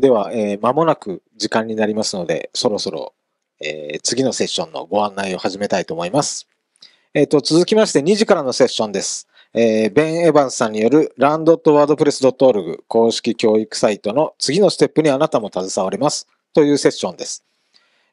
では、えー、間もなく時間になりますので、そろそろ、えー、次のセッションのご案内を始めたいと思います。えっ、ー、と、続きまして2時からのセッションです。えー、ベン・エヴァンスさんによる land.wordpress.org 公式教育サイトの次のステップにあなたも携われますというセッションです。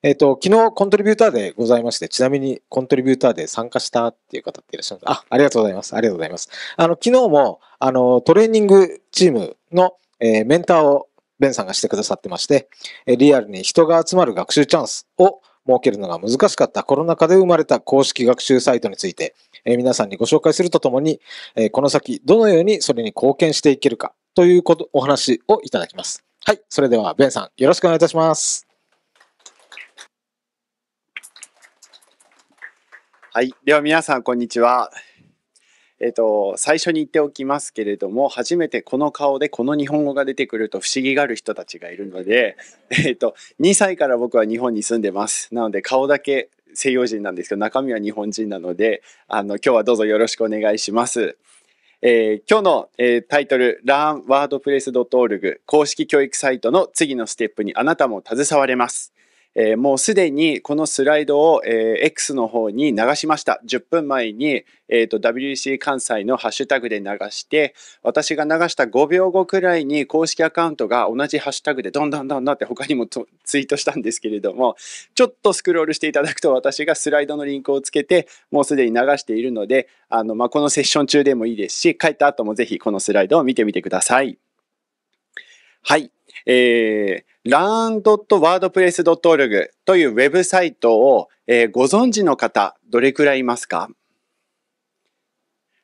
えっ、ー、と、昨日コントリビューターでございまして、ちなみにコントリビューターで参加したっていう方っていらっしゃいますあ、ありがとうございます。ありがとうございます。あの、昨日も、あの、トレーニングチームの、えー、メンターをベンさんがしてくださってまして、リアルに人が集まる学習チャンスを設けるのが難しかったコロナ禍で生まれた公式学習サイトについて、え皆さんにご紹介するとともに、えこの先どのようにそれに貢献していけるかということお話をいただきます。はい、それではベンさんよろしくお願いいたします。はい、では皆さんこんにちは。えっ、と、最初に言っておきますけれども、初めてこの顔でこの日本語が出てくると不思議がある人たちがいるので、えっ、と、2歳から僕は日本に住んでます。なので、顔だけ西洋人なんですけど、中身は日本人なので、あの、今日はどうぞよろしくお願いします。えー、今日の、えー、タイトル learnwordpress.org 公式教育サイトの次のステップにあなたも携われます。えー、もうすでにこのスライドを、えー、X の方に流しました。10分前に、えーと、WC 関西のハッシュタグで流して、私が流した5秒後くらいに公式アカウントが同じハッシュタグでどんどんどんどんって他にもツイートしたんですけれども、ちょっとスクロールしていただくと私がスライドのリンクをつけて、もうすでに流しているので、あのまあ、このセッション中でもいいですし、帰った後もぜひこのスライドを見てみてください。はい。えー、learn.wordpress.org というウェブサイトを、えー、ご存知の方、どれくらいいますか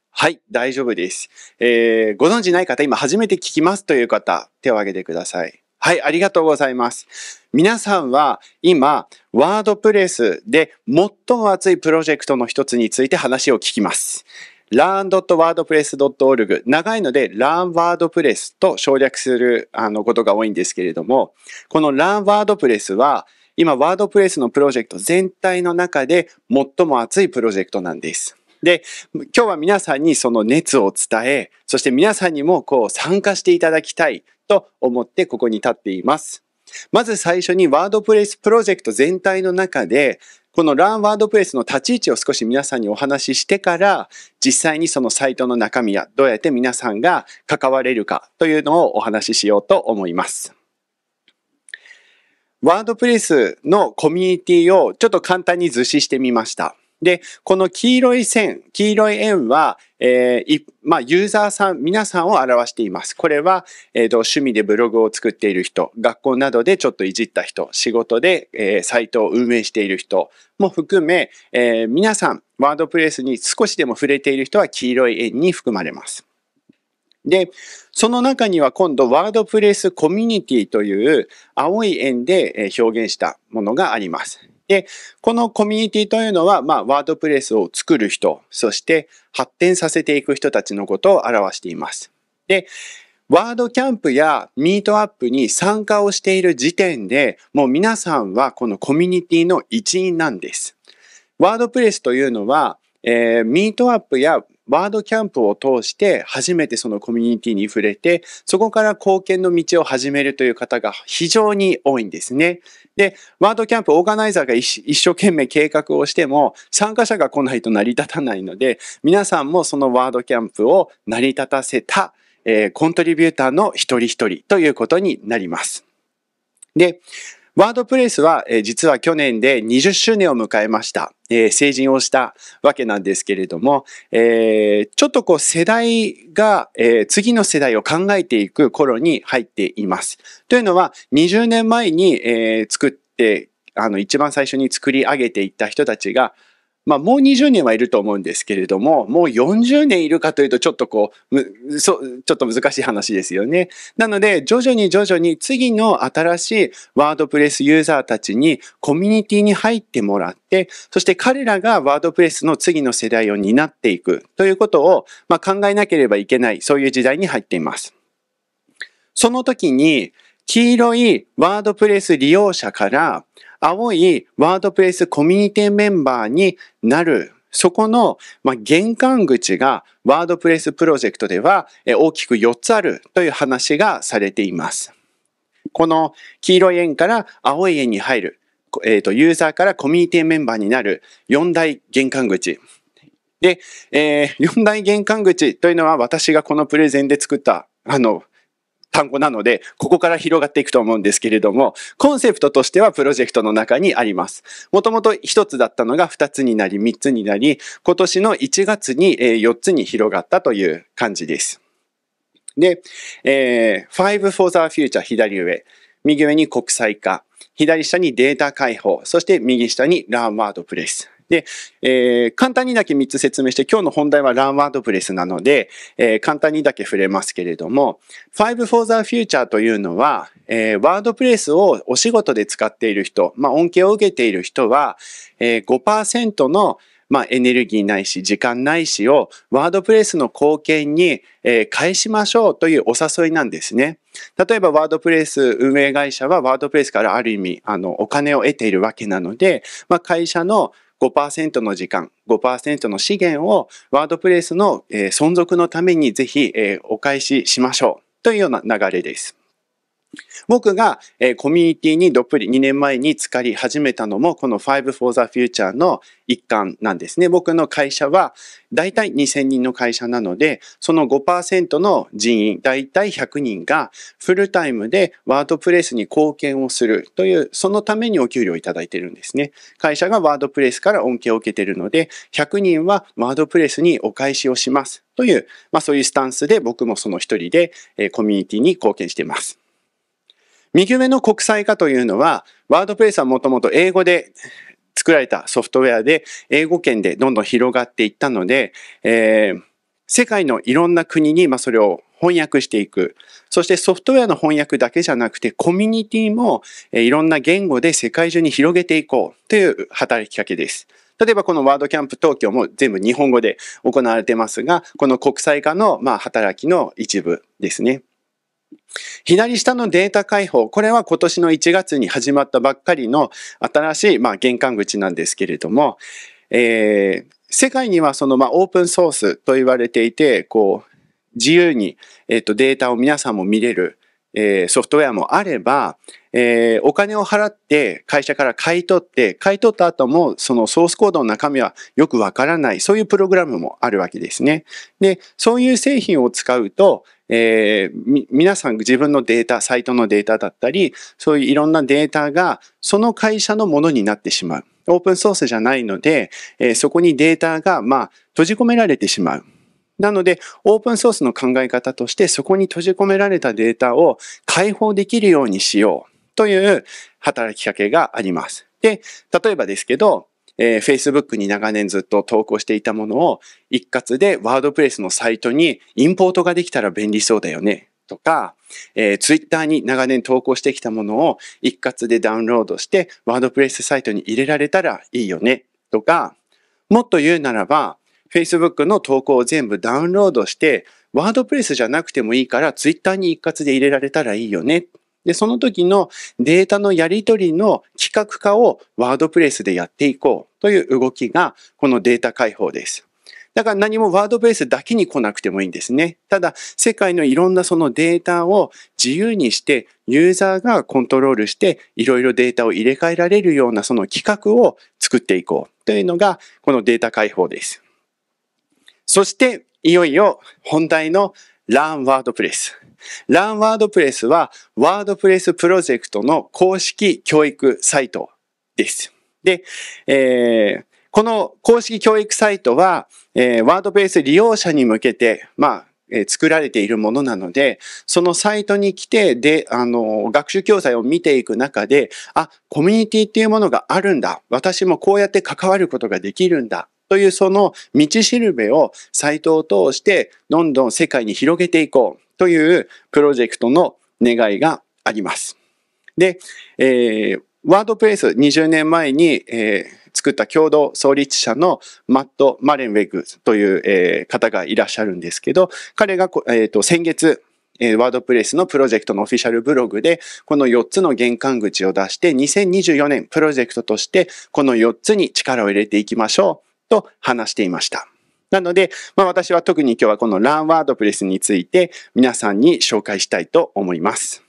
はい、大丈夫です。えー、ご存知ない方、今初めて聞きますという方、手を挙げてください。はい、ありがとうございます。皆さんは今、ワードプレスで最も熱いプロジェクトの一つについて話を聞きます。learn.wordpress.org 長いので learnwordpress と省略するあのことが多いんですけれども、この learnwordpress は今ワードプレスのプロジェクト全体の中で最も熱いプロジェクトなんです。で、今日は皆さんにその熱を伝え、そして皆さんにもこう参加していただきたいと思ってここに立っています。まず最初にワードプレスプロジェクト全体の中でこの Learn WordPress の立ち位置を少し皆さんにお話ししてから、実際にそのサイトの中身やどうやって皆さんが関われるかというのをお話ししようと思います。ワードプレスのコミュニティをちょっと簡単に図示してみました。で、この黄色い線、黄色い円は、えー、まあ、ユーザーさん、皆さんを表しています。これは、えっ、ー、と、趣味でブログを作っている人、学校などでちょっといじった人、仕事で、えー、サイトを運営している人も含め、え皆さん、ワードプレイスに少しでも触れている人は黄色い円に含まれます。で、その中には今度ワードプレスコミュニティという青い円で表現したものがあります。で、このコミュニティというのは、まあ、ワードプレスを作る人、そして発展させていく人たちのことを表しています。で、ワードキャンプやミートアップに参加をしている時点で、もう皆さんはこのコミュニティの一員なんです。ワードプレスというのは、えー、ミートアップやワードキャンプを通して初めてそのコミュニティに触れて、そこから貢献の道を始めるという方が非常に多いんですね。で、ワードキャンプオーガナイザーが一生懸命計画をしても、参加者が来ないと成り立たないので、皆さんもそのワードキャンプを成り立たせた、えー、コントリビューターの一人一人ということになります。で、ワードプレイスは、えー、実は去年で20周年を迎えました。えー、成人をしたわけなんですけれども、えー、ちょっとこう世代が、えー、次の世代を考えていく頃に入っています。というのは20年前に、えー、作って、あの一番最初に作り上げていった人たちが、まあもう20年はいると思うんですけれども、もう40年いるかというとちょっとこう、ちょっと難しい話ですよね。なので、徐々に徐々に次の新しいワードプレスユーザーたちにコミュニティに入ってもらって、そして彼らがワードプレスの次の世代を担っていくということを、まあ、考えなければいけない、そういう時代に入っています。その時に、黄色いワードプレス利用者から、青いワードプレイスコミュニティメンバーになる。そこの、ま玄関口がワードプレイスプロジェクトでは大きく4つあるという話がされています。この黄色い円から青い円に入る。えっ、ー、と、ユーザーからコミュニティメンバーになる4大玄関口。で、えー、4大玄関口というのは私がこのプレゼンで作った、あの、単語なので、ここから広がっていくと思うんですけれども、コンセプトとしてはプロジェクトの中にあります。もともと1つだったのが2つになり、3つになり、今年の1月に4つに広がったという感じです。で、えー、5 for the future 左上、右上に国際化、左下にデータ解放、そして右下にラーンワードプレス。で、えー、簡単にだけ3つ説明して、今日の本題はランワードプレスなので、えー、簡単にだけ触れますけれども、5 for the future というのは、えー、ワードプレスをお仕事で使っている人、まあ、恩恵を受けている人は、えー、5%のまあ、エネルギーないし、時間ないしを、ワードプレスの貢献に、え返しましょうというお誘いなんですね。例えば、ワードプレス運営会社は、ワードプレスからある意味、あの、お金を得ているわけなので、まあ、会社の、5%の時間、5%の資源をワードプレイスの、え存続のためにぜひ、えお返ししましょうというような流れです。僕が、えー、コミュニティにどっぷり2年前に浸かり始めたのも、この Five for the Future の一環なんですね。僕の会社は、だいたい2000人の会社なので、その5%の人員、だいたい100人がフルタイムでワードプレスに貢献をするという、そのためにお給料をいただいてるんですね。会社がワードプレスから恩恵を受けてるので、100人はワードプレスにお返しをしますという、まあそういうスタンスで僕もその一人で、えー、コミュニティに貢献しています。右上の国際化というのは、ワードプレイスはもともと英語で作られたソフトウェアで、英語圏でどんどん広がっていったので、えー、世界のいろんな国に、まあ、それを翻訳していく。そしてソフトウェアの翻訳だけじゃなくて、コミュニティもいろんな言語で世界中に広げていこうという働きかけです。例えばこのワードキャンプ東京も全部日本語で行われてますが、この国際化のま働きの一部ですね。左下のデータ開放、これは今年の1月に始まったばっかりの新しい、まあ、玄関口なんですけれども、えー、世界にはその、まあ、オープンソースと言われていて、こう、自由に、えっ、ー、と、データを皆さんも見れる、えソフトウェアもあれば、えお金を払って会社から買い取って、買い取った後もそのソースコードの中身はよくわからない、そういうプログラムもあるわけですね。で、そういう製品を使うと、えー、皆さん自分のデータ、サイトのデータだったり、そういういろんなデータがその会社のものになってしまう。オープンソースじゃないので、えー、そこにデータが、まあ、閉じ込められてしまう。なので、オープンソースの考え方として、そこに閉じ込められたデータを解放できるようにしようという働きかけがあります。で、例えばですけど、えー、Facebook に長年ずっと投稿していたものを一括で WordPress のサイトにインポートができたら便利そうだよねとか、えー、Twitter に長年投稿してきたものを一括でダウンロードして WordPress サイトに入れられたらいいよねとか、もっと言うならば、Facebook の投稿を全部ダウンロードして、ワードプレスじゃなくてもいいから Twitter に一括で入れられたらいいよね。で、その時のデータのやり取りの企画化をワードプレスでやっていこうという動きがこのデータ解放です。だから何もワードベースだけに来なくてもいいんですね。ただ、世界のいろんなそのデータを自由にして、ユーザーがコントロールして、いろいろデータを入れ替えられるようなその企画を作っていこうというのが、このデータ解放です。そして、いよいよ本題の Learn WordPress。Learn WordPress は WordPress プロジェクトの公式教育サイトです。で、えー、この公式教育サイトは、えー、WordPress 利用者に向けて、まあ、え作られているものなので、そのサイトに来て、で、あの、学習教材を見ていく中で、あ、コミュニティっていうものがあるんだ。私もこうやって関わることができるんだ。というその道しるべをサイトを通してどんどん世界に広げていこうというプロジェクトの願いがあります。で、えー、ワードプレイス20年前に、えー、作った共同創立者のマット・マレンウェグという、方がいらっしゃるんですけど、彼が、えーと、先月、ワードプレスのプロジェクトのオフィシャルブログで、この4つの玄関口を出して、2024年プロジェクトとして、この4つに力を入れていきましょう。と話していました。なので、まあ、私は特に今日はこの Learn WordPress について皆さんに紹介したいと思います。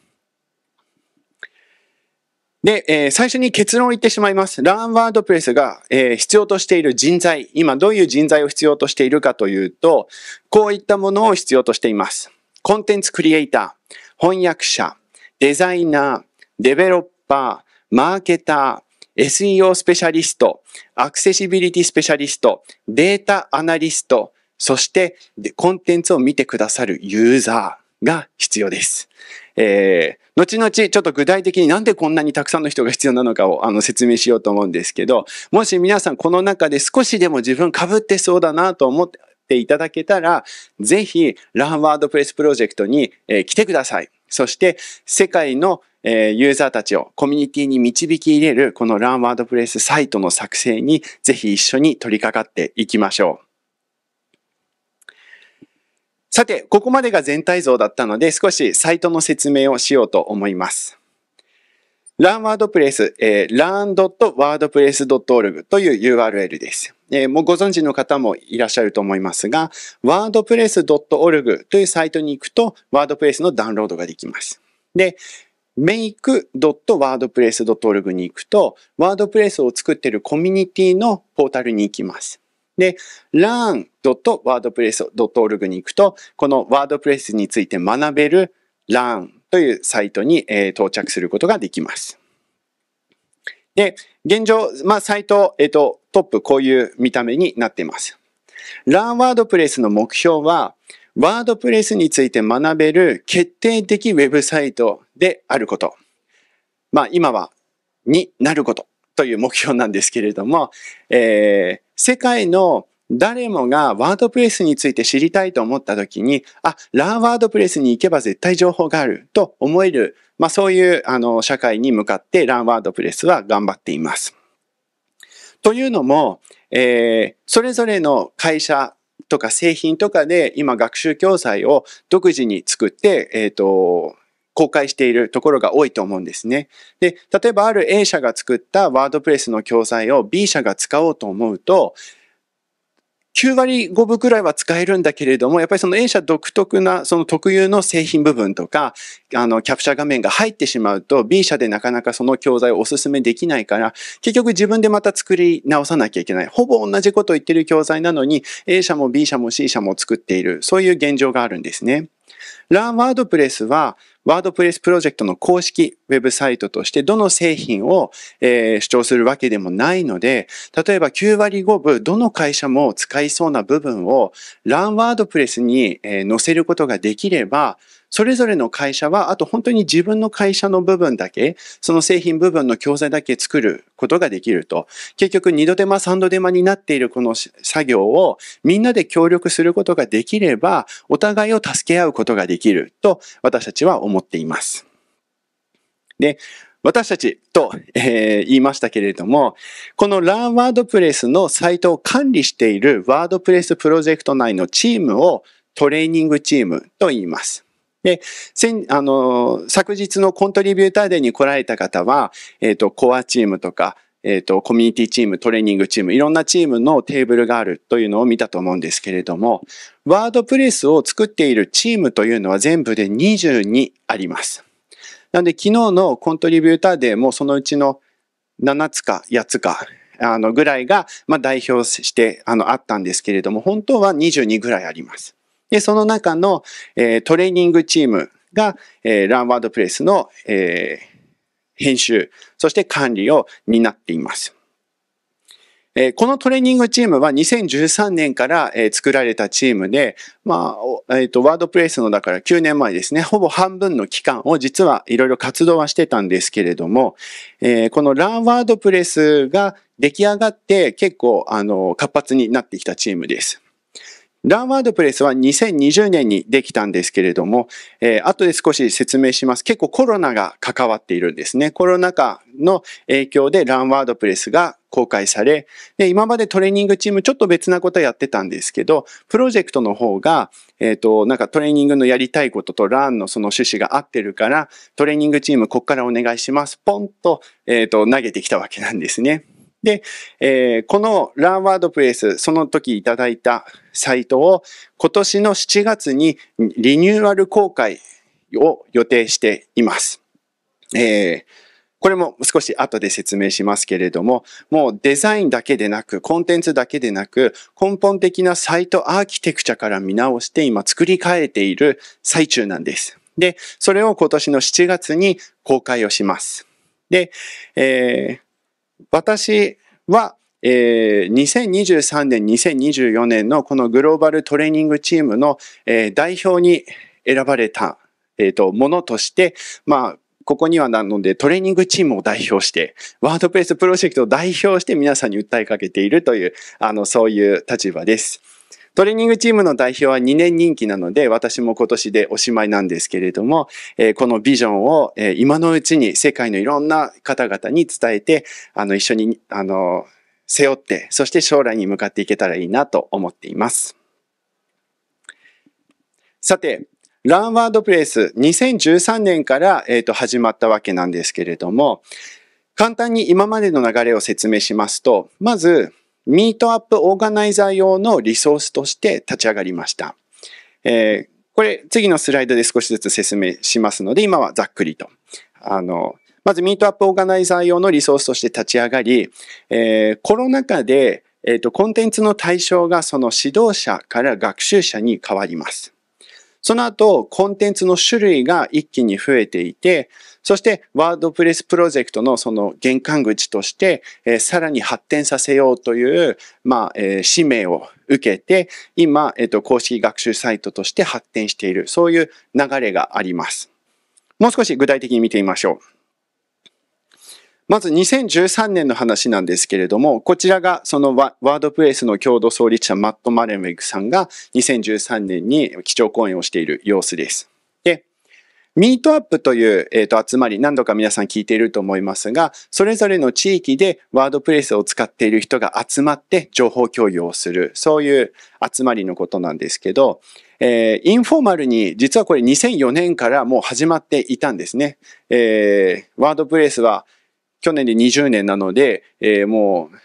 で、えー、最初に結論を言ってしまいます。Learn WordPress が、えー、必要としている人材、今どういう人材を必要としているかというと、こういったものを必要としています。コンテンツクリエイター、翻訳者、デザイナー、デベロッパー、マーケター、SEO スペシャリスト、アクセシビリティスペシャリスト、データアナリスト、そしてコンテンツを見てくださるユーザーが必要です。えー、後々ちょっと具体的になんでこんなにたくさんの人が必要なのかをあの説明しようと思うんですけど、もし皆さんこの中で少しでも自分被ってそうだなと思って、ていただけたら、ぜひ、ランワードプレスプロジェクトに、えー、来てください。そして、世界のえー、ユーザーたちをコミュニティに導き入れるこのランワードプレスサイトの作成にぜひ一緒に取り掛かっていきましょう。さて、ここまでが全体像だったので少しサイトの説明をしようと思います。ランワードプレス、えー、learn.wordpress.org という URL です。えー、もうご存知の方もいらっしゃると思いますが、wordpress.org というサイトに行くと、wordpress のダウンロードができます。で、make.wordpress.org に行くと、wordpress を作っているコミュニティのポータルに行きます。で、learn.wordpress.org に行くと、この wordpress について学べる learn というサイトに、えー、到着することができます。で、現状、まあ、サイト、えっ、と、トップ、こういう見た目になっています。ラーワードプレスの目標は、ワードプレスについて学べる決定的ウェブサイトであること。まあ今はになることという目標なんですけれども、えー、世界の誰もがワードプレスについて知りたいと思った時に、あ、ラーワードプレスに行けば絶対情報があると思える、まあそういうあの社会に向かってランワードプレスは頑張っています。というのも、えー、それぞれの会社とか製品とかで今学習教材を独自に作って、えっ、ー、と、公開しているところが多いと思うんですね。で、例えばある A 社が作ったワードプレスの教材を B 社が使おうと思うと、9割5分くらいは使えるんだけれども、やっぱりその A 社独特な、その特有の製品部分とか、あの、キャプチャー画面が入ってしまうと、B 社でなかなかその教材をお勧めできないから、結局自分でまた作り直さなきゃいけない。ほぼ同じことを言ってる教材なのに、A 社も B 社も C 社も作っている。そういう現状があるんですね。ランワードプレスは、ワードプレスプロジェクトの公式ウェブサイトとしてどの製品を、えー、主張するわけでもないので、例えば9割5分どの会社も使いそうな部分をランワードプレスに、えー、載せることができれば、それぞれの会社は、あと本当に自分の会社の部分だけ、その製品部分の教材だけ作ることができると。結局、二度手間三度手間になっているこの作業をみんなで協力することができれば、お互いを助け合うことができると私たちは思っています。で、私たちと、えー、言いましたけれども、この LearnWordPress のサイトを管理している WordPress プロジェクト内のチームをトレーニングチームと言います。で、先、あの、昨日のコントリビューターデーに来られた方は、えっ、ー、と、コアチームとか、えっ、ー、と、コミュニティチーム、トレーニングチーム、いろんなチームのテーブルがあるというのを見たと思うんですけれども、ワードプレスを作っているチームというのは全部で22あります。なので、昨日のコントリビューターデーもそのうちの7つか8つか、あの、ぐらいが、まあ、代表して、あの、あったんですけれども、本当は22ぐらいあります。で、その中の、えー、トレーニングチームが、えー、ランワードプレスの、えー、編集、そして管理を担っています。えこのトレーニングチームは2013年から、え作られたチームで、まあ、えっ、ー、と、ワードプレイスのだから9年前ですね、ほぼ半分の期間を実はいろいろ活動はしてたんですけれども、えー、このランワードプレスが出来上がって結構、あの、活発になってきたチームです。ランワードプレスは2020年にできたんですけれども、えー、後で少し説明します。結構コロナが関わっているんですね。コロナ禍の影響でランワードプレスが公開され、で、今までトレーニングチームちょっと別なことやってたんですけど、プロジェクトの方が、えっ、ー、と、なんかトレーニングのやりたいこととランのその趣旨が合ってるから、トレーニングチームこっからお願いします。ポンと、えっ、ー、と、投げてきたわけなんですね。で、えー、この l ン a ード WordPress、その時いただいたサイトを今年の7月にリニューアル公開を予定しています。えーこれも少し後で説明しますけれども、もうデザインだけでなく、コンテンツだけでなく、根本的なサイトアーキテクチャから見直して今作り変えている最中なんです。で、それを今年の7月に公開をします。で、えー、私は、えー、2023年、2024年のこのグローバルトレーニングチームの、えー、代表に選ばれた、えーと、ものとして、まあ、ここにはなのでトレーニングチームを代表して、ワードプレスプロジェクトを代表して皆さんに訴えかけているという、あの、そういう立場です。トレーニングチームの代表は2年任期なので、私も今年でおしまいなんですけれども、えー、このビジョンを、えー、今のうちに世界のいろんな方々に伝えて、あの、一緒に、あの、背負って、そして将来に向かっていけたらいいなと思っています。さて、ランワードプレイス、2013年から、えーと始まったわけなんですけれども、簡単に今までの流れを説明しますと、まず、ミートアップオーガナイザー用のリソースとして立ち上がりました。えー、これ次のスライドで少しずつ説明しますので、今はざっくりと。あの、まずミートアップオーガナイザー用のリソースとして立ち上がり、えー、コロナ禍で、えっ、ー、と、コンテンツの対象がその指導者から学習者に変わります。その後、コンテンツの種類が一気に増えていて、そして、ワードプレスプロジェクトのその玄関口として、えー、さらに発展させようという、まあ、えー、使命を受けて、今、えっ、ー、と、公式学習サイトとして発展している、そういう流れがあります。もう少し具体的に見てみましょう。まず2013年の話なんですけれども、こちらがそのワードプレイスの共同創立者マット・マレムエクさんが2013年に基調講演をしている様子です。で、ミートアップという、えー、と集まり何度か皆さん聞いていると思いますが、それぞれの地域でワードプレイスを使っている人が集まって情報共有をする、そういう集まりのことなんですけど、えー、インフォーマルに実はこれ2004年からもう始まっていたんですね。えー、ワードプレイスは去年で20年なので、えー、もう、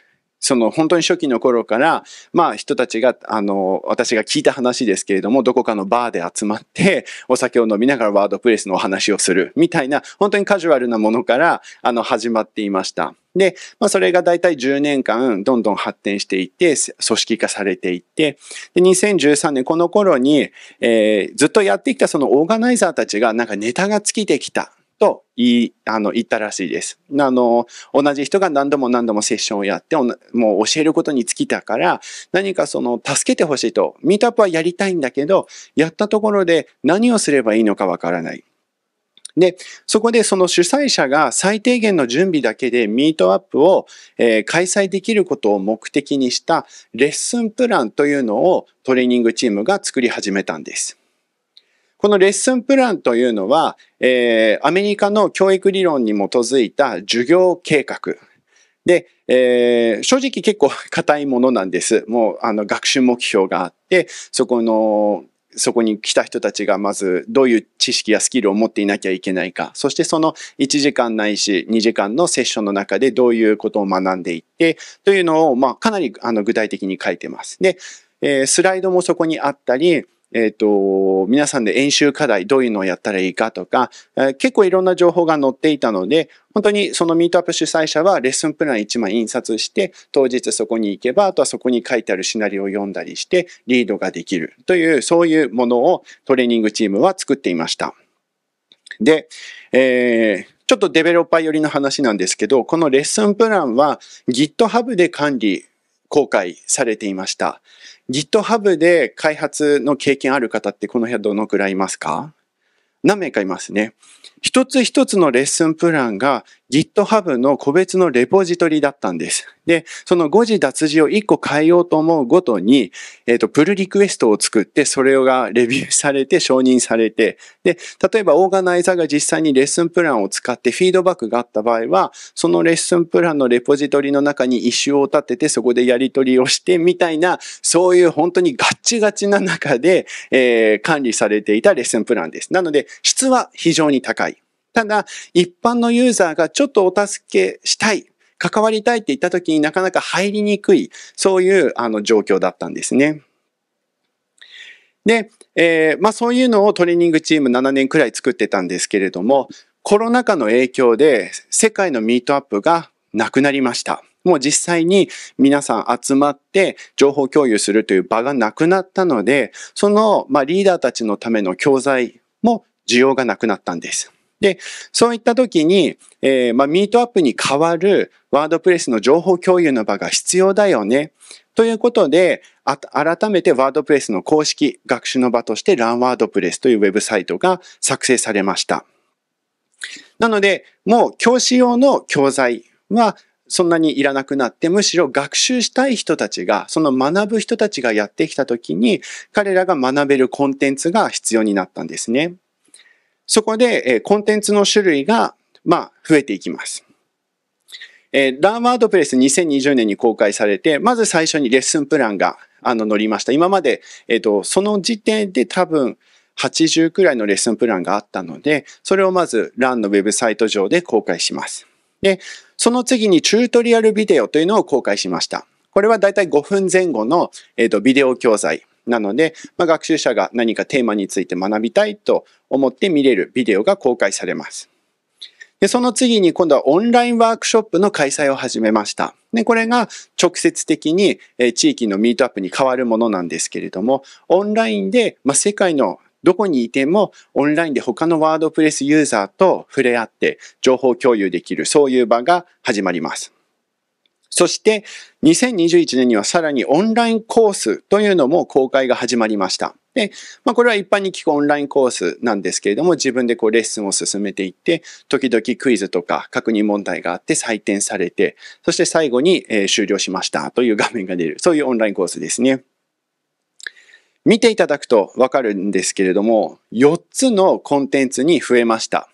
その本当に初期の頃から、まあ人たちが、あの、私が聞いた話ですけれども、どこかのバーで集まって、お酒を飲みながらワードプレスのお話をする、みたいな、本当にカジュアルなものから、あの、始まっていました。で、まあそれが大体10年間、どんどん発展していって、組織化されていって、で、2013年、この頃に、えー、ずっとやってきたそのオーガナイザーたちが、なんかネタが尽きてきた。と言あの、言ったらしいです。あの、同じ人が何度も何度もセッションをやって、もう教えることに尽きたから、何かその、助けてほしいと、ミートアップはやりたいんだけど、やったところで何をすればいいのかわからない。で、そこでその主催者が最低限の準備だけでミートアップを、えー、開催できることを目的にしたレッスンプランというのをトレーニングチームが作り始めたんです。このレッスンプランというのは、えー、アメリカの教育理論に基づいた授業計画。で、えー、正直結構硬いものなんです。もう、あの、学習目標があって、そこの、そこに来た人たちがまずどういう知識やスキルを持っていなきゃいけないか、そしてその1時間ないし2時間のセッションの中でどういうことを学んでいって、というのを、まあ、かなりあの具体的に書いてます。で、えー、スライドもそこにあったり、えっ、ー、と、皆さんで演習課題、どういうのをやったらいいかとか、えー、結構いろんな情報が載っていたので、本当にそのミートアップ主催者はレッスンプラン1枚印刷して、当日そこに行けば、あとはそこに書いてあるシナリオを読んだりして、リードができるという、そういうものをトレーニングチームは作っていました。で、えー、ちょっとデベロッパー寄りの話なんですけど、このレッスンプランは GitHub で管理公開されていました。GitHub で開発の経験ある方ってこの辺どのくらいいますか何名かいますね。一つ一つのレッスンプランが GitHub の個別のレポジトリだったんです。で、その誤字脱字を1個変えようと思うごとに、えっ、ー、と、プルリクエストを作って、それがレビューされて、承認されて、で、例えばオーガナイザーが実際にレッスンプランを使ってフィードバックがあった場合は、そのレッスンプランのレポジトリの中に一周を立てて、そこでやり取りをしてみたいな、そういう本当にガッチガチな中で、えー、管理されていたレッスンプランです。なので、質は非常に高い。ただ、一般のユーザーがちょっとお助けしたい、関わりたいって言った時になかなか入りにくい、そういうあの状況だったんですね。で、えー、まあそういうのをトレーニングチーム7年くらい作ってたんですけれども、コロナ禍の影響で世界のミートアップがなくなりました。もう実際に皆さん集まって情報共有するという場がなくなったので、そのまあリーダーたちのための教材も需要がなくなったんです。で、そういった時に、えー、まあ、ミートアップに代わるワードプレスの情報共有の場が必要だよね。ということで、改めてワードプレスの公式学習の場としてランワードプレスというウェブサイトが作成されました。なので、もう教師用の教材はそんなにいらなくなって、むしろ学習したい人たちが、その学ぶ人たちがやってきた時に、彼らが学べるコンテンツが必要になったんですね。そこで、えコンテンツの種類が、まあ、増えていきます。えー、ランワードプレス2020年に公開されて、まず最初にレッスンプランがあの乗りました。今まで、えっ、ー、と、その時点で多分80くらいのレッスンプランがあったので、それをまずランのウェブサイト上で公開します。で、その次にチュートリアルビデオというのを公開しました。これはだいたい5分前後の、えーとビデオ教材。なので、まあ、学習者が何かテーマについて学びたいと思って見れるビデオが公開されます。で、その次に今度はオンラインワークショップの開催を始めました。で、これが直接的に地域のミートアップに変わるものなんですけれども、オンラインで、まあ、世界のどこにいてもオンラインで他のワードプレスユーザーと触れ合って情報共有できるそういう場が始まります。そして、2021年にはさらにオンラインコースというのも公開が始まりました。で、まあ、これは一般に聞くオンラインコースなんですけれども、自分でこうレッスンを進めていって、時々クイズとか確認問題があって採点されて、そして最後に、え終了しましたという画面が出る、そういうオンラインコースですね。見ていただくとわかるんですけれども、4つのコンテンツに増えました。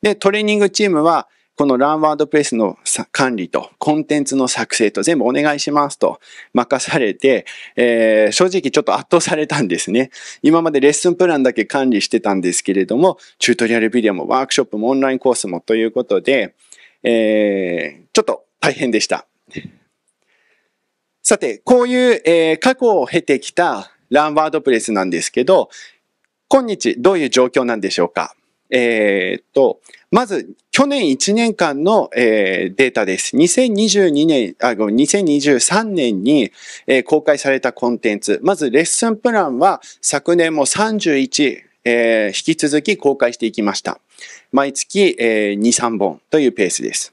で、トレーニングチームはこの LearnWordPress の管理とコンテンツの作成と全部お願いしますと任されて、えー、正直ちょっと圧倒されたんですね。今までレッスンプランだけ管理してたんですけれども、チュートリアルビデオもワークショップもオンラインコースもということで、えー、ちょっと大変でした。さて、こういう、えー、過去を経てきた LearnWordPress なんですけど、今日どういう状況なんでしょうかえー、っと、まず、去年1年間の、えー、データです。2022年、あ、ごめん、2023年に、えー、公開されたコンテンツ。まず、レッスンプランは昨年も31、えー、引き続き公開していきました。毎月、えー、2、3本というペースです。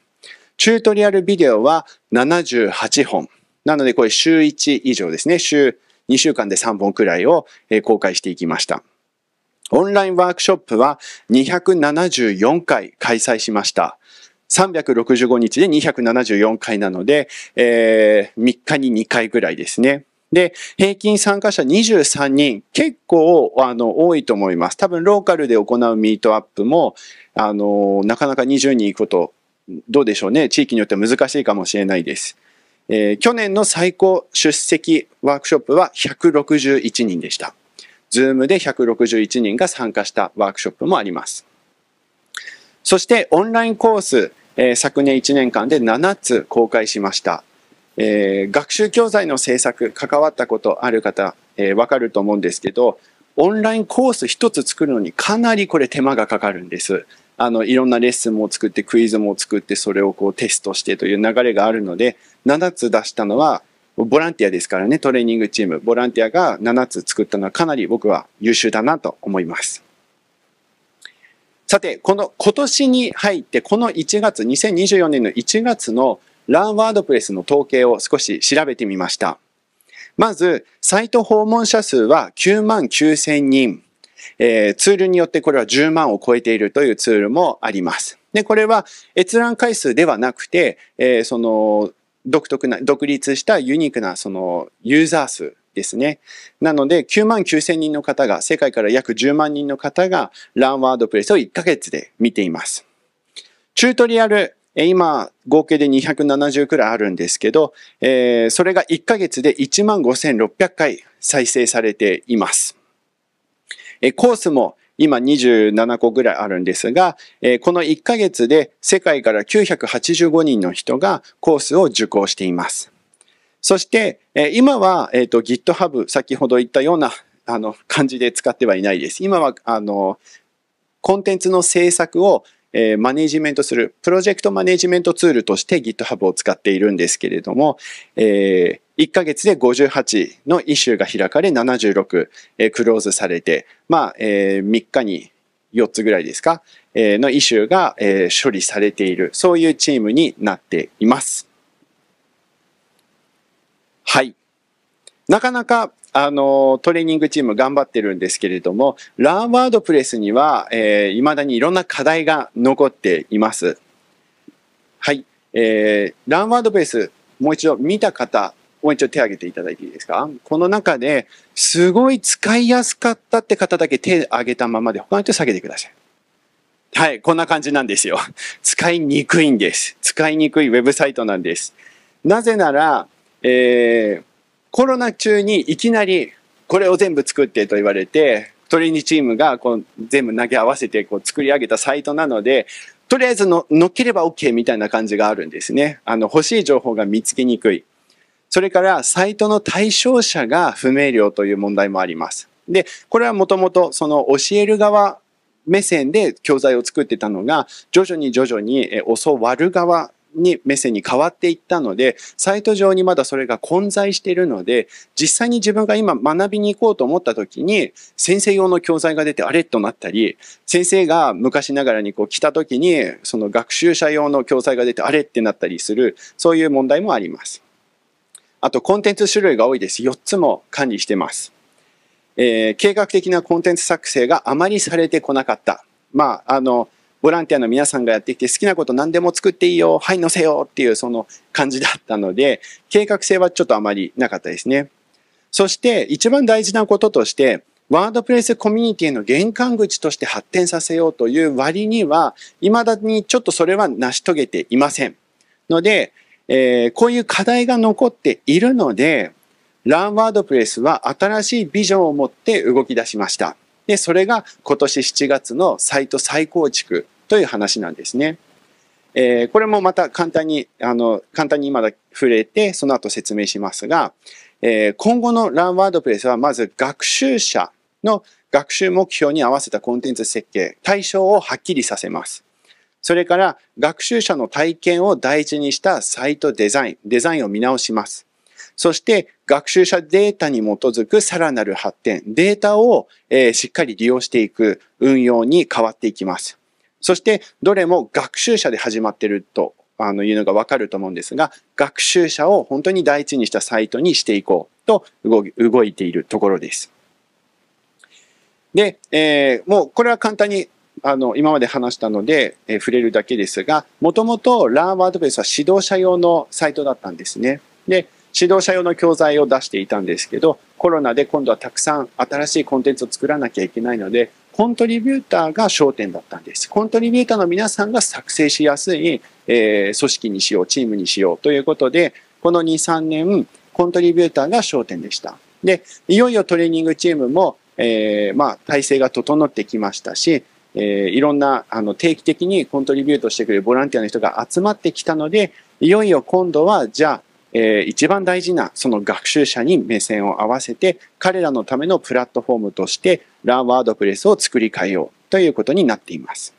チュートリアルビデオは78本。なので、これ週1以上ですね。週2週間で3本くらいを、えー、公開していきました。オンラインワークショップは274回開催しました。365日で274回なので、えー、3日に2回ぐらいですね。で、平均参加者23人、結構、あの、多いと思います。多分、ローカルで行うミートアップも、あの、なかなか20人行くこと、どうでしょうね。地域によっては難しいかもしれないです。えー、去年の最高出席ワークショップは161人でした。Zoom で161人が参加したワークショップもあります。そしてオンラインコース、えー、昨年1年間で7つ公開しました。えー、学習教材の制作、関わったことある方、えー、わかると思うんですけど、オンラインコース一つ作るのにかなりこれ手間がかかるんです。あの、いろんなレッスンも作って、クイズも作って、それをこうテストしてという流れがあるので、7つ出したのは、ボランティアですからね、トレーニングチーム、ボランティアが7つ作ったのはかなり僕は優秀だなと思います。さて、この今年に入って、この1月、2024年の1月のランワードプレスの統計を少し調べてみました。まず、サイト訪問者数は9万9000人。えー、ツールによってこれは10万を超えているというツールもあります。で、これは閲覧回数ではなくて、えー、その、独特な、独立したユニークなそのユーザー数ですね。なので、9万9千人の方が、世界から約10万人の方が、ランワードプレスを1ヶ月で見ています。チュートリアル、今、合計で270くらいあるんですけど、えー、それが1ヶ月で1万5600回再生されています。コースも今27個ぐらいあるんですが、えー、この1ヶ月で世界から985人の人がコースを受講しています。そして、えー、今は、えーと、GitHub、先ほど言ったようなあの感じで使ってはいないです。今は、あの、コンテンツの制作をえー、マネジメントする、プロジェクトマネジメントツールとして GitHub を使っているんですけれども、えー、1ヶ月で58のイシューが開かれ76、えー、クローズされて、まあ、えー、3日に4つぐらいですか、えー、のイシューが、えー、処理されている、そういうチームになっています。はい。なかなかあの、トレーニングチーム頑張ってるんですけれども、ランワードプレスには、えー、未だにいろんな課題が残っています。はい。えー、ランワードプレス、もう一度見た方、もう一度手を挙げていただいていいですかこの中で、すごい使いやすかったって方だけ手を挙げたままで、他の人下げてください。はい、こんな感じなんですよ。使いにくいんです。使いにくいウェブサイトなんです。なぜなら、えー、コロナ中にいきなりこれを全部作ってと言われて、トレーニチームがこう全部投げ合わせてこう作り上げたサイトなので、とりあえずの乗っければ OK みたいな感じがあるんですね。あの欲しい情報が見つけにくい。それからサイトの対象者が不明瞭という問題もあります。で、これはもともとその教える側目線で教材を作ってたのが、徐々に徐々に教わる側に目線に変わっていったので、サイト上にまだそれが混在しているので、実際に自分が今学びに行こうと思った時に、先生用の教材が出てあれとなったり、先生が昔ながらにこう来た時に、その学習者用の教材が出てあれってなったりする、そういう問題もあります。あと、コンテンツ種類が多いです。4つも管理してます。えー、計画的なコンテンツ作成があまりされてこなかった。まあ、あの、ボランティアの皆さんがやってきて好きなこと何でも作っていいよ、はい、載せようっていうその感じだったので、計画性はちょっとあまりなかったですね。そして一番大事なこととして、ワードプレスコミュニティの玄関口として発展させようという割には、未だにちょっとそれは成し遂げていません。ので、えー、こういう課題が残っているので、ランワードプレスは新しいビジョンを持って動き出しました。で、それが今年7月のサイト再構築という話なんですね。えー、これもまた簡単に、あの、簡単に今だ触れて、その後説明しますが、えー、今後のランワードプレスはまず学習者の学習目標に合わせたコンテンツ設計、対象をはっきりさせます。それから学習者の体験を大事にしたサイトデザイン、デザインを見直します。そして学習者データに基づくさらなる発展、データを、えしっかり利用していく運用に変わっていきます。そしてどれも学習者で始まってるとあのいうのがわかると思うんですが、学習者を本当に第一にしたサイトにしていこうと動いているところです。で、えー、もうこれは簡単にあの、今まで話したので、えー、触れるだけですが、もともと LearnWordPress は指導者用のサイトだったんですね。で、指導者用の教材を出していたんですけど、コロナで今度はたくさん新しいコンテンツを作らなきゃいけないので、コントリビューターが焦点だったんです。コントリビューターの皆さんが作成しやすい、えー、組織にしよう、チームにしようということで、この2、3年、コントリビューターが焦点でした。で、いよいよトレーニングチームも、えー、まあ、体制が整ってきましたし、えー、いろんな、あの、定期的にコントリビュートしてくれるボランティアの人が集まってきたので、いよいよ今度は、じゃあ、えー、一番大事なその学習者に目線を合わせて彼らのためのプラットフォームとしてランワードプレスを作り変えようということになっています。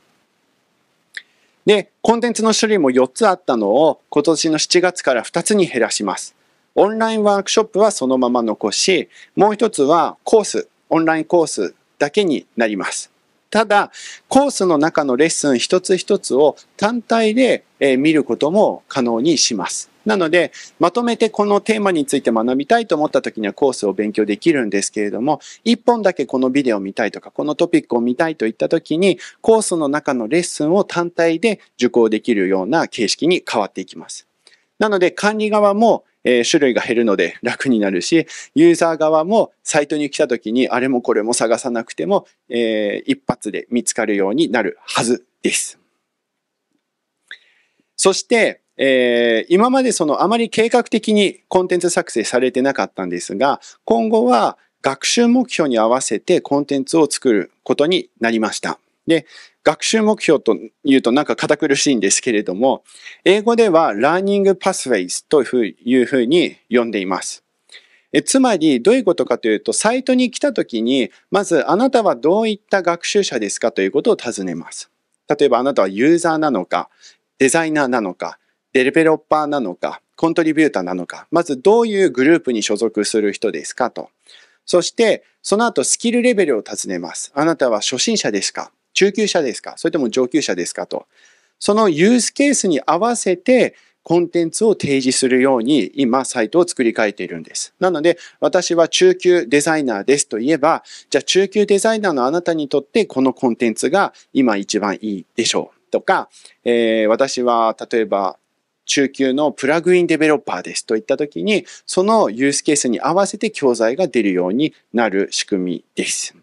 で、コンテンツの種類も4つあったのを今年の7月から2つに減らします。オンラインワークショップはそのまま残し、もう一つはコース、オンラインコースだけになります。ただ、コースの中のレッスン一つ一つを単体で、え見ることも可能にします。なので、まとめてこのテーマについて学びたいと思った時にはコースを勉強できるんですけれども、一本だけこのビデオを見たいとか、このトピックを見たいといった時に、コースの中のレッスンを単体で受講できるような形式に変わっていきます。なので、管理側もえ種類が減るので楽になるし、ユーザー側もサイトに来た時にあれもこれも探さなくても、え一発で見つかるようになるはずです。そして、えー、今までそのあまり計画的にコンテンツ作成されてなかったんですが、今後は学習目標に合わせてコンテンツを作ることになりました。で、学習目標というとなんか堅苦しいんですけれども、英語では Learning Pathways というふうに呼んでいます。えつまり、どういうことかというと、サイトに来た時に、まずあなたはどういった学習者ですかということを尋ねます。例えばあなたはユーザーなのか、デザイナーなのか、デベロッパーなのか、コントリビューターなのか、まずどういうグループに所属する人ですかと。そして、その後スキルレベルを尋ねます。あなたは初心者ですか中級者ですかそれとも上級者ですかと。そのユースケースに合わせてコンテンツを提示するように今サイトを作り変えているんです。なので私は中級デザイナーですと言えば、じゃあ中級デザイナーのあなたにとってこのコンテンツが今一番いいでしょうとか、えー、私は例えば中級のプラグインデベロッパーですといった時に、そのユースケースに合わせて教材が出るようになる仕組みです。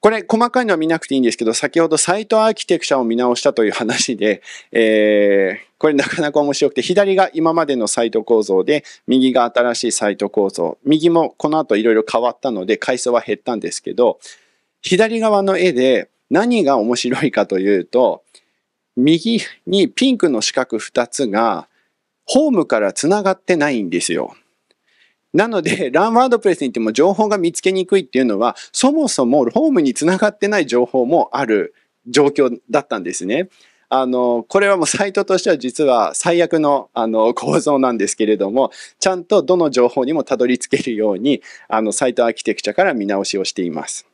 これ細かいのは見なくていいんですけど、先ほどサイトアーキテクチャを見直したという話で、えー、これなかなか面白くて、左が今までのサイト構造で、右が新しいサイト構造。右もこの後いろいろ変わったので、階層は減ったんですけど、左側の絵で何が面白いかというと、右にピンクの四角二つが、ホームから繋がってないんですよ。なので、ランワードプレスに行っても情報が見つけにくいっていうのは、そもそもホームにつながってない情報もある状況だったんですね。あの、これはもうサイトとしては実は最悪のあの 構造なんですけれども、ちゃんとどの情報にもたどり着けるように、あの、サイトアーキテクチャから見直しをしています。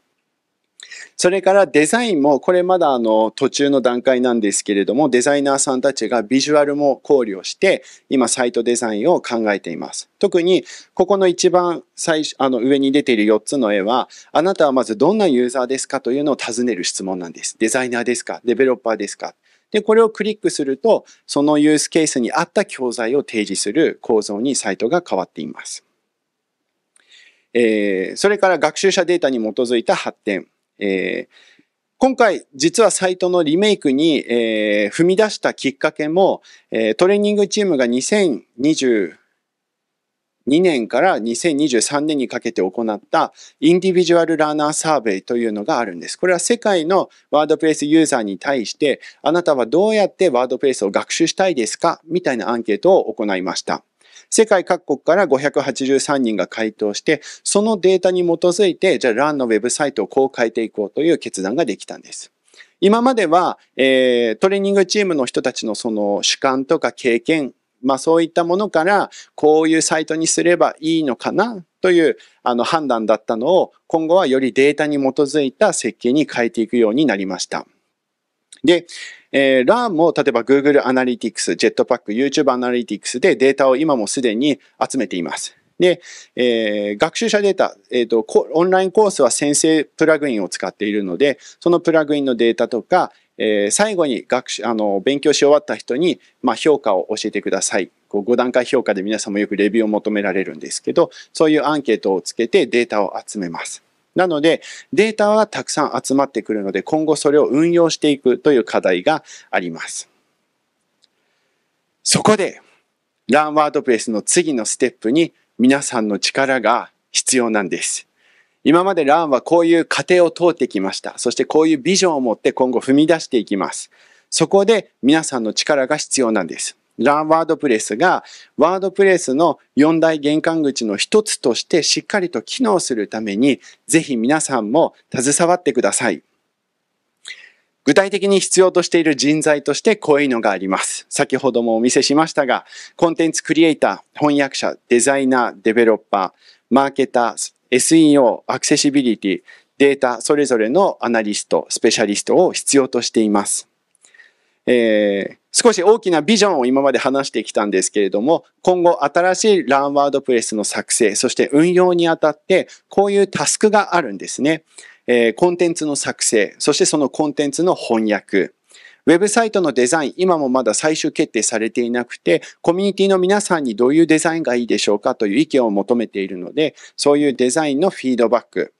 それからデザインも、これまだあの途中の段階なんですけれども、デザイナーさんたちがビジュアルも考慮して、今サイトデザインを考えています。特に、ここの一番最初、あの上に出ている4つの絵は、あなたはまずどんなユーザーですかというのを尋ねる質問なんです。デザイナーですかデベロッパーですかで、これをクリックすると、そのユースケースに合った教材を提示する構造にサイトが変わっています。えー、それから学習者データに基づいた発展。えー、今回、実はサイトのリメイクに、えー、踏み出したきっかけも、えー、トレーニングチームが2022年から2023年にかけて行ったインディビジュアルラーナーサーベイというのがあるんです。これは世界のワードプレイスユーザーに対して、あなたはどうやってワードプレイスを学習したいですかみたいなアンケートを行いました。世界各国から583人が回答して、そのデータに基づいて、じゃあ l のウェブサイトをこう変えていこうという決断ができたんです。今までは、えー、トレーニングチームの人たちのその主観とか経験、まあそういったものから、こういうサイトにすればいいのかなというあの判断だったのを、今後はよりデータに基づいた設計に変えていくようになりました。で、えー、ランも例えば Google アナリティクス、Jetpack、YouTube アナリティクスでデータを今もすでに集めています。で、えー、学習者データ、えーと、オンラインコースは先生プラグインを使っているので、そのプラグインのデータとか、えー、最後に学習あの勉強し終わった人に、まあ、評価を教えてください。こう5段階評価で皆さんもよくレビューを求められるんですけど、そういうアンケートをつけてデータを集めます。なので、データはたくさん集まってくるので、今後それを運用していくという課題があります。そこで、ランワードプレスの次のステップに皆さんの力が必要なんです。今までランはこういう過程を通ってきました。そしてこういうビジョンを持って今後踏み出していきます。そこで皆さんの力が必要なんです。ラワードプレスがワードプレスの4大玄関口の一つとしてしっかりと機能するために、ぜひ皆さんも携わってください。具体的に必要としている人材としてこういうのがあります。先ほどもお見せしましたが、コンテンツクリエイター、翻訳者、デザイナー、デベロッパー、マーケター、SEO、アクセシビリティ、データ、それぞれのアナリスト、スペシャリストを必要としています。えー、少し大きなビジョンを今まで話してきたんですけれども、今後新しい Learn WordPress の作成、そして運用にあたって、こういうタスクがあるんですね。えー、コンテンツの作成、そしてそのコンテンツの翻訳。ウェブサイトのデザイン、今もまだ最終決定されていなくて、コミュニティの皆さんにどういうデザインがいいでしょうかという意見を求めているので、そういうデザインのフィードバック。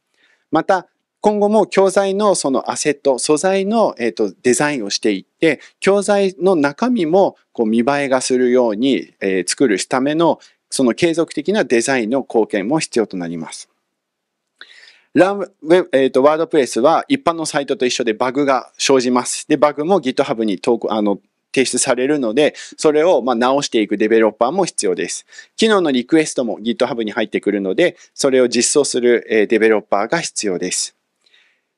また、今後も教材のそのアセット、素材の、えーと、デザインをしていって、教材の中身もこう見栄えがするように、えー、作るための、その継続的なデザインの貢献も必要となります。ランウェえっ、ー、と、ワードプレスは一般のサイトと一緒でバグが生じます。で、バグも GitHub に投稿、あの、提出されるので、それをま直していくデベロッパーも必要です。機能のリクエストも GitHub に入ってくるので、それを実装するデベロッパーが必要です。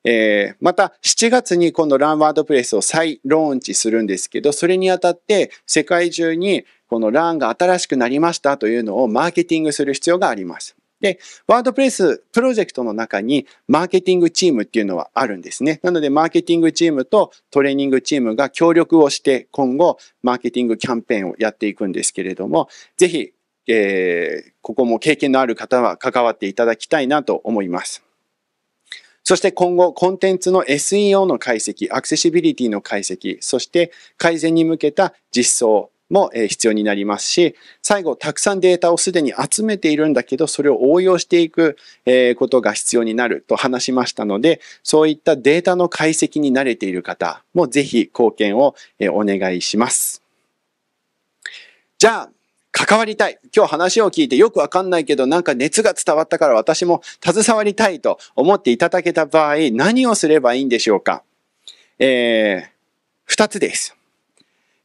えー、また7月に今度ランワードプレスを再ローンチするんですけど、それにあたって世界中にこのランが新しくなりましたというのをマーケティングする必要があります。で、ワードプレスプロジェクトの中にマーケティングチームっていうのはあるんですね。なので、マーケティングチームとトレーニングチームが協力をして今後、マーケティングキャンペーンをやっていくんですけれども、ぜひ、えー、ここも経験のある方は関わっていただきたいなと思います。そして今後、コンテンツの SEO の解析、アクセシビリティの解析、そして改善に向けた実装も必要になりますし、最後、たくさんデータをすでに集めているんだけど、それを応用していくことが必要になると話しましたので、そういったデータの解析に慣れている方もぜひ貢献をお願いします。じゃあ、関わりたい。今日話を聞いてよくわかんないけど、なんか熱が伝わったから私も携わりたいと思っていただけた場合、何をすればいいんでしょうかえー、二つです。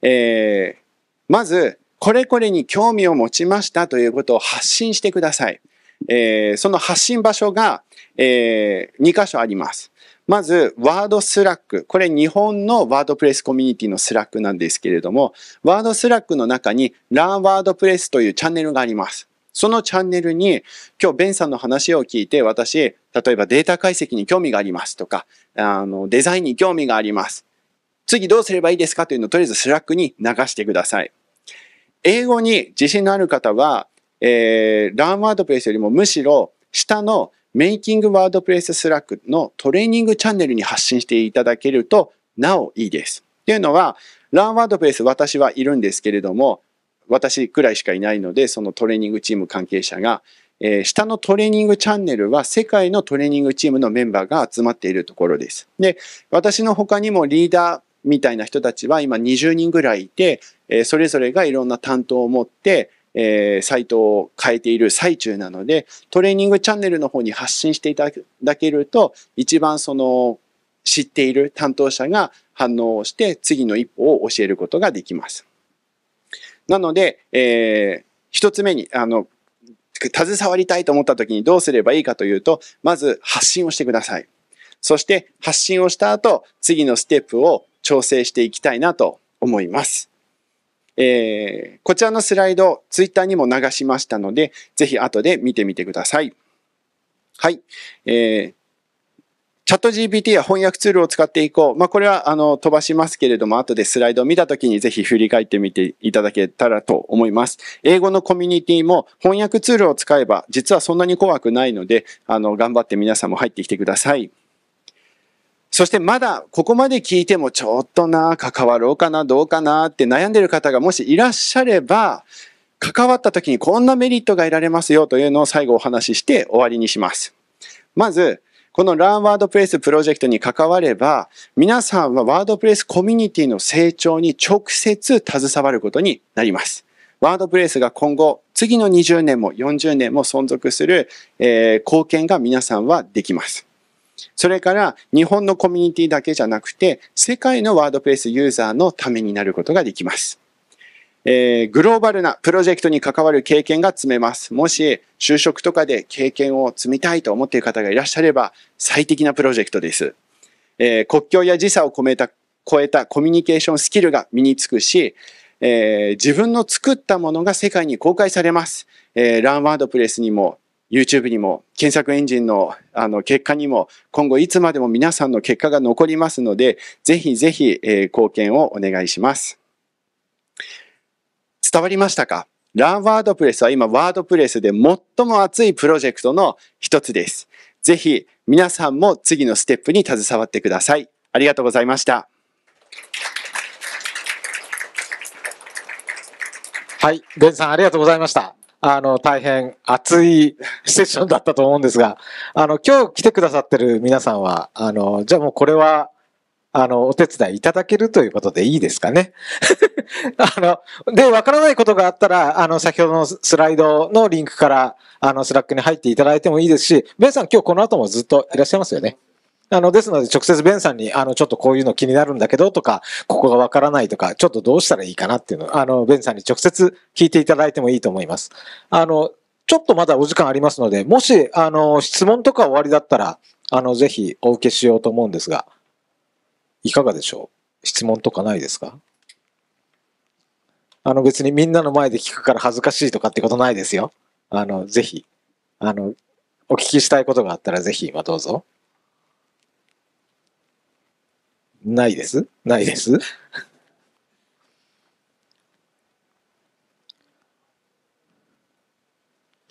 えー、まず、これこれに興味を持ちましたということを発信してください。えー、その発信場所が、えー、2箇所あります。まず、ワードスラック。これ日本のワードプレスコミュニティのスラックなんですけれども、ワードスラックの中に Learn WordPress というチャンネルがあります。そのチャンネルに、今日ベンさんの話を聞いて、私、例えばデータ解析に興味がありますとか、あの、デザインに興味があります。次どうすればいいですかというのをとりあえずスラックに流してください。英語に自信のある方は、えー、o r d p r プレスよりもむしろ下のメイキングワードプレイススラックのトレーニングチャンネルに発信していただけるとなおいいです。っていうのは、Learn プレイス私はいるんですけれども、私くらいしかいないので、そのトレーニングチーム関係者が、えー、下のトレーニングチャンネルは世界のトレーニングチームのメンバーが集まっているところです。で、私の他にもリーダーみたいな人たちは今20人ぐらいいて、えー、それぞれがいろんな担当を持って、えー、サイトを変えている最中なので、トレーニングチャンネルの方に発信していただけると、一番その知っている担当者が反応して次の一歩を教えることができます。なので、えー、一つ目に、あの、携わりたいと思った時にどうすればいいかというと、まず発信をしてください。そして発信をした後、次のステップを調整していきたいなと思います。えー、こちらのスライド、ツイッターにも流しましたので、ぜひ後で見てみてください。はい。えーチャット GPT や翻訳ツールを使っていこう。まあ、これはあの飛ばしますけれども、後でスライドを見たときにぜひ振り返ってみていただけたらと思います。英語のコミュニティも翻訳ツールを使えば、実はそんなに怖くないので、あの頑張って皆さんも入ってきてください。そしてまだここまで聞いてもちょっとな、関わろうかな、どうかなって悩んでる方がもしいらっしゃれば、関わった時にこんなメリットが得られますよというのを最後お話しして終わりにします。まず、この Learn WordPress プロジェクトに関われば、皆さんは WordPress コミュニティの成長に直接携わることになります。ワードプレイスが今後、次の20年も40年も存続する、えー、貢献が皆さんはできます。それから日本のコミュニティだけじゃなくて、世界のワードプレスユーザーのためになることができます。えー、グローバルなプロジェクトに関わる経験が積めます。もし就職とかで経験を積みたいと思っている方がいらっしゃれば最適なプロジェクトです。えー、国境や時差を超めた超えたコミュニケーションスキルが身につくし、えー、自分の作ったものが世界に公開されます。えー、ランワードプレスにも YouTube にも検索エンジンのあの結果にも今後いつまでも皆さんの結果が残りますのでぜひぜひ、えー、貢献をお願いします伝わりましたか l ン a ー n WordPress は今ワードプレスで最も熱いプロジェクトの一つですぜひ皆さんも次のステップに携わってくださいありがとうございましたはい、ベンさんありがとうございました。あの、大変熱いセッションだったと思うんですが、あの、今日来てくださってる皆さんは、あの、じゃあもうこれは、あの、お手伝いいただけるということでいいですかね。あの、で、わからないことがあったら、あの、先ほどのスライドのリンクから、あの、スラックに入っていただいてもいいですし、皆さん今日この後もずっといらっしゃいますよね。あの、ですので、直接ベンさんに、あの、ちょっとこういうの気になるんだけどとか、ここがわからないとか、ちょっとどうしたらいいかなっていうのあの、ベンさんに直接聞いていただいてもいいと思います。あの、ちょっとまだお時間ありますので、もし、あの、質問とか終わりだったら、あの、ぜひお受けしようと思うんですが、いかがでしょう質問とかないですかあの、別にみんなの前で聞くから恥ずかしいとかってことないですよ。あの、ぜひ、あの、お聞きしたいことがあったらぜひ、まあ、どうぞ。ないですないです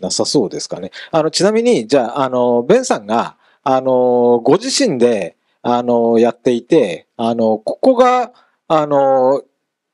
なさそうですかね。あの、ちなみに、じゃあ、あの、ベンさんが、あの、ご自身で、あの、やっていて、あの、ここが、あの、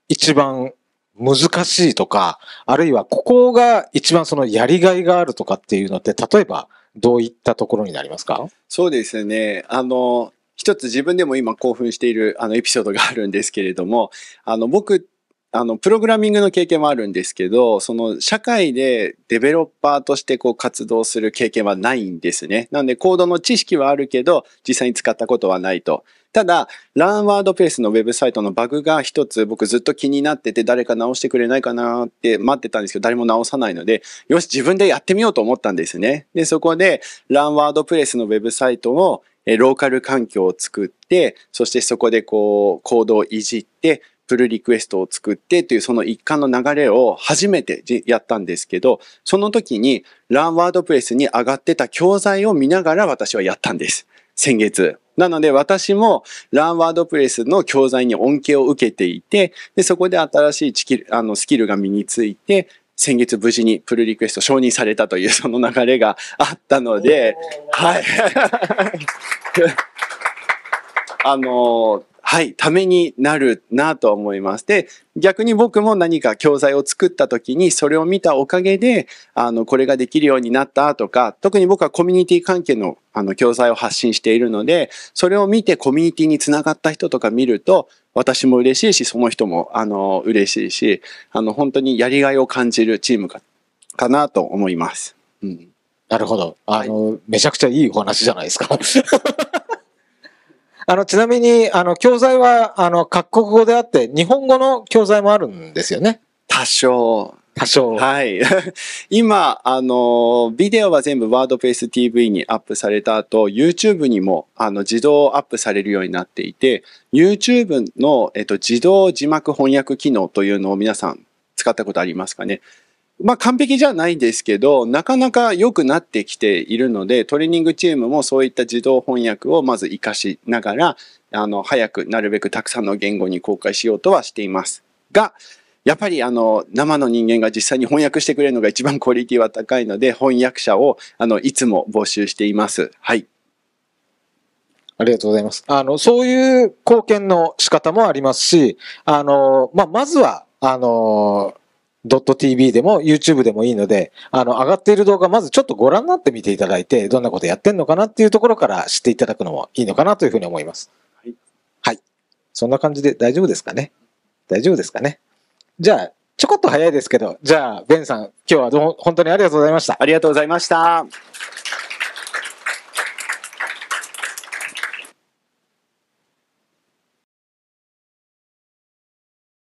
一番難しいとか、あるいはここが一番そのやりがいがあるとかっていうのって、例えばどういったところになりますかそうですね。あの、一つ自分でも今興奮しているあのエピソードがあるんですけれども、あの僕、あの、プログラミングの経験もあるんですけど、その社会でデベロッパーとしてこう活動する経験はないんですね。なのでコードの知識はあるけど、実際に使ったことはないと。ただ、ランワードペースのウェブサイトのバグが一つ僕ずっと気になってて誰か直してくれないかなって待ってたんですけど誰も直さないので、よし自分でやってみようと思ったんですね。で、そこでランワードプレスのウェブサイトをローカル環境を作って、そしてそこでこう、行動をいじって、プルリクエストを作ってというその一環の流れを初めてやったんですけど、その時に Learn WordPress に上がってた教材を見ながら私はやったんです。先月。なので私も Learn WordPress の教材に恩恵を受けていて、でそこで新しいスキルが身について、先月無事にプルリクエスト承認されたという その流れがあったので、はい。あの、はい、ためになるなと思います。で、逆に僕も何か教材を作った時にそれを見たおかげで、あの、これができるようになったとか、特に僕はコミュニティ関係のあの教材を発信しているので、それを見てコミュニティにつながった人とか見ると、私も嬉しいし、その人も、あの、嬉しいし、あの、本当にやりがいを感じるチームか、かなと思います。うん。なるほど。あの、はい、めちゃくちゃいいお話じゃないですか。あの、ちなみに、あの、教材は、あの、各国語であって、日本語の教材もあるんですよね。多少。多少。はい。今、あの、ビデオは全部ワード e s ス TV にアップされた後、YouTube にも、あの、自動アップされるようになっていて、YouTube の、えっと、自動字幕翻訳機能というのを皆さん使ったことありますかね。まあ、完璧じゃないんですけど、なかなか良くなってきているので、トレーニングチームもそういった自動翻訳をまず活かしながら、あの、早くなるべくたくさんの言語に公開しようとはしています。が、やっぱりあの生の人間が実際に翻訳してくれるのが一番クオリティは高いので翻訳者をあのいつも募集しています。はい。ありがとうございます。あの、そういう貢献の仕方もありますし、あの、まあ、まずは、あの、ドット .tv でも YouTube でもいいので、あの、上がっている動画、まずちょっとご覧になってみていただいて、どんなことやってんのかなっていうところから知っていただくのもいいのかなというふうに思います。はい。はい、そんな感じで大丈夫ですかね大丈夫ですかねじゃあ、ちょこっと早いですけど、じゃあ、ベンさん、今日はどうも本当にありがとうございました。ありがとうございました。